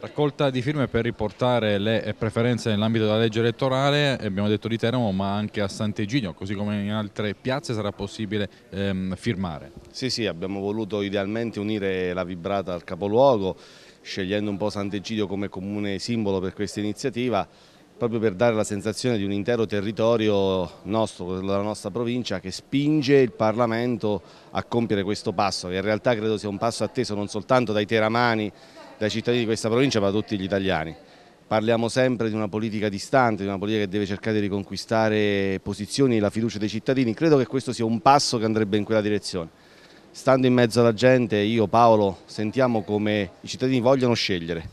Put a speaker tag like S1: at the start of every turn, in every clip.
S1: Raccolta di firme per riportare le preferenze nell'ambito della legge elettorale, abbiamo detto di Teramo ma anche a Sant'Egidio, così come in altre piazze sarà possibile ehm, firmare.
S2: Sì, sì, abbiamo voluto idealmente unire la vibrata al capoluogo, scegliendo un po' Sant'Egidio come comune simbolo per questa iniziativa, proprio per dare la sensazione di un intero territorio nostro, della nostra provincia, che spinge il Parlamento a compiere questo passo, che in realtà credo sia un passo atteso non soltanto dai teramani, dai cittadini di questa provincia ma da tutti gli italiani. Parliamo sempre di una politica distante, di una politica che deve cercare di riconquistare posizioni e la fiducia dei cittadini. Credo che questo sia un passo che andrebbe in quella direzione. Stando in mezzo alla gente, io, Paolo, sentiamo come i cittadini vogliono scegliere,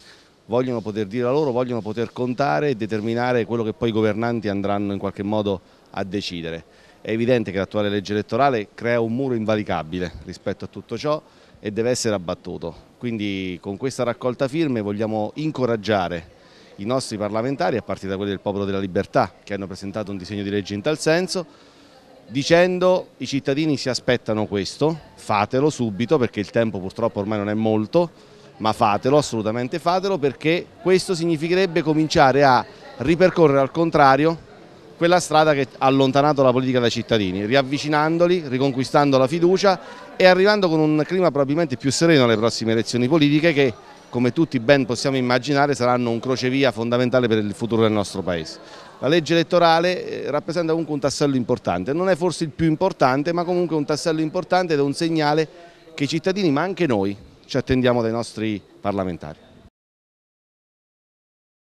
S2: vogliono poter dire la loro, vogliono poter contare e determinare quello che poi i governanti andranno in qualche modo a decidere. È evidente che l'attuale legge elettorale crea un muro invalicabile rispetto a tutto ciò e deve essere abbattuto. Quindi con questa raccolta firme vogliamo incoraggiare i nostri parlamentari, a partire da quelli del Popolo della Libertà, che hanno presentato un disegno di legge in tal senso, dicendo i cittadini si aspettano questo, fatelo subito perché il tempo purtroppo ormai non è molto, ma fatelo, assolutamente fatelo, perché questo significherebbe cominciare a ripercorrere al contrario quella strada che ha allontanato la politica dai cittadini, riavvicinandoli, riconquistando la fiducia e arrivando con un clima probabilmente più sereno alle prossime elezioni politiche che come tutti ben possiamo immaginare saranno un crocevia fondamentale per il futuro del nostro Paese. La legge elettorale eh, rappresenta comunque un tassello importante, non è forse il più importante ma comunque un tassello importante ed è un segnale che i cittadini ma anche noi ci attendiamo dai nostri parlamentari.